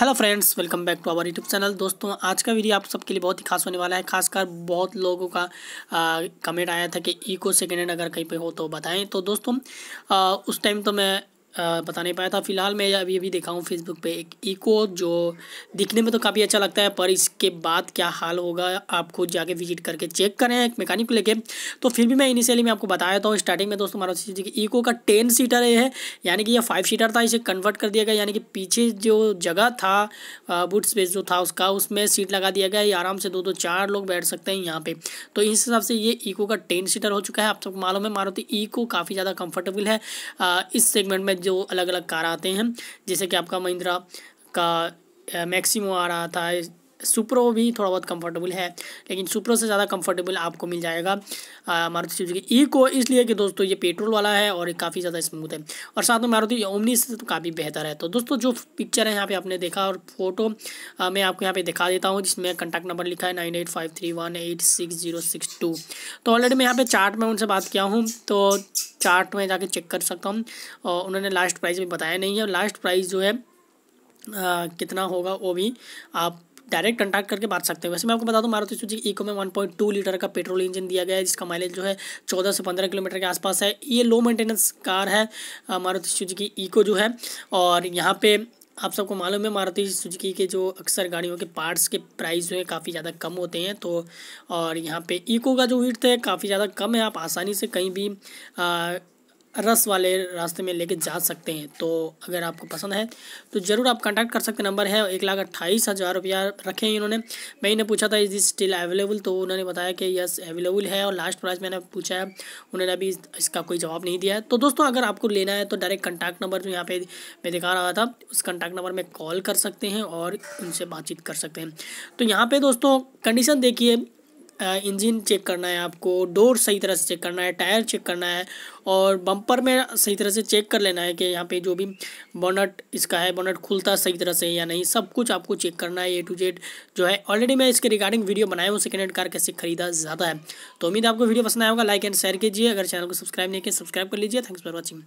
hello friends welcome back to our YouTube channel दोस्तों आज का वीडियो आप सबके लिए बहुत ही खास होने वाला है खासकर बहुत लोगों का कमेंट आया था कि इको सेकेंड हैंड अगर कहीं पे हो तो बताएं तो दोस्तों आ, उस टाइम तो मैं बता नहीं पाया था फिलहाल मैं अभी अभी देखा हूँ फेसबुक पे एक इको जो दिखने में तो काफ़ी अच्छा लगता है पर इसके बाद क्या हाल होगा आप खुद जाके विजिट करके चेक करें एक मैकेनिक को लेके तो फिर भी मैं इनिशियली मैं आपको बताया था स्टार्टिंग में दोस्तों मारुति सुजुकी ईको का टेन सीटर है यानी कि यह फाइव सीटर था इसे कन्वर्ट कर दिया गया यानी कि पीछे जो जगह था बुट स्पेस जो था उसका उसमें सीट लगा दिया गया आराम से दो दो चार लोग बैठ सकते हैं यहाँ पर तो इस हिसाब से ये ईको का टेन सीटर हो चुका है आप सबको मालूम है मारुति ईको काफ़ी ज़्यादा कम्फर्टेबल है इस सेगमेंट में जो अलग अलग कार आते हैं जैसे कि आपका महिंद्रा का मैक्सिमो आ रहा था सुप्रो भी थोड़ा बहुत कंफर्टेबल है लेकिन सुप्रो से ज़्यादा कंफर्टेबल आपको मिल जाएगा मारुति सुजुकी ई को इसलिए कि दोस्तों ये पेट्रोल वाला है और ये काफ़ी ज़्यादा स्मूथ है और साथ में मारुति ओमनी से तो काफ़ी बेहतर है तो दोस्तों जो पिक्चर है यहाँ पे आपने देखा और फोटो आ, मैं आपको यहाँ पे दिखा देता हूँ जिसमें कंटैक्ट नंबर लिखा है nine eight five three one eight six zero six two तो ऑलरेडी मैं यहाँ पर चार्ट में उनसे बात किया हूँ तो चार्ट में जाके चेक कर सकता हूँ और उन्होंने लास्ट प्राइस भी बताया नहीं है लास्ट प्राइस जो है कितना होगा वो भी आप डायरेक्ट कंटैक्ट करके बात सकते हैं वैसे मैं आपको बता दूं मारुति सुजुकी इको में 1.2 लीटर का पेट्रोल इंजन दिया गया है जिसका माइलेज जो है 14 से 15 किलोमीटर के आसपास है ये लो मेंटेनेंस कार है मारुति सुजुकी इको जो है और यहाँ पे आप सबको मालूम है मारुति सुजुकी के जो अक्सर गाड़ियों के पार्ट्स के प्राइस जो है काफ़ी ज़्यादा कम होते हैं तो और यहाँ पे इको का जो वीट है काफ़ी ज़्यादा कम है आप आसानी से कहीं भी आ, रस वाले रास्ते में लेके जा सकते हैं तो अगर आपको पसंद है तो ज़रूर आप कांटेक्ट कर सकते नंबर है एक लाख अट्ठाईस हज़ार रुपया रखे हैं इन्होंने मैं इन्हें पूछा था इज इस स्टिल अवेलेबल तो उन्होंने बताया कि यस अवेलेबल है और लास्ट प्राइस मैंने पूछा है उन्होंने अभी इसका कोई जवाब नहीं दिया है तो दोस्तों अगर आपको लेना है तो डायरेक्ट कंटैक्ट नंबर जो यहाँ पे मैं दिखा रहा था उस कंटैक्ट नंबर में कॉल कर सकते हैं और उनसे बातचीत कर सकते हैं तो यहाँ पर दोस्तों कंडीशन देखिए इंजन चेक करना है आपको डोर सही तरह से चेक करना है टायर चेक करना है और बम्पर में सही तरह से चेक कर लेना है कि यहाँ पे जो भी बोनट इसका है बोनट खुलता सही तरह से या नहीं सब कुछ आपको चेक करना है ए टू जेड जो है ऑलरेडी मैं इसके रिगार्डिंग वीडियो बनाया हूँ सेकेंड हैंड कार कैसे खरीदा जाता है तो उम्मीद आपको वीडियो पसंद आया होगा लाइक एंड शेयर कीजिए अगर चैनल को सब्सक्राइब नहीं किया सब्सक्राइब कर लीजिए थैंक्स फॉर वॉचिंग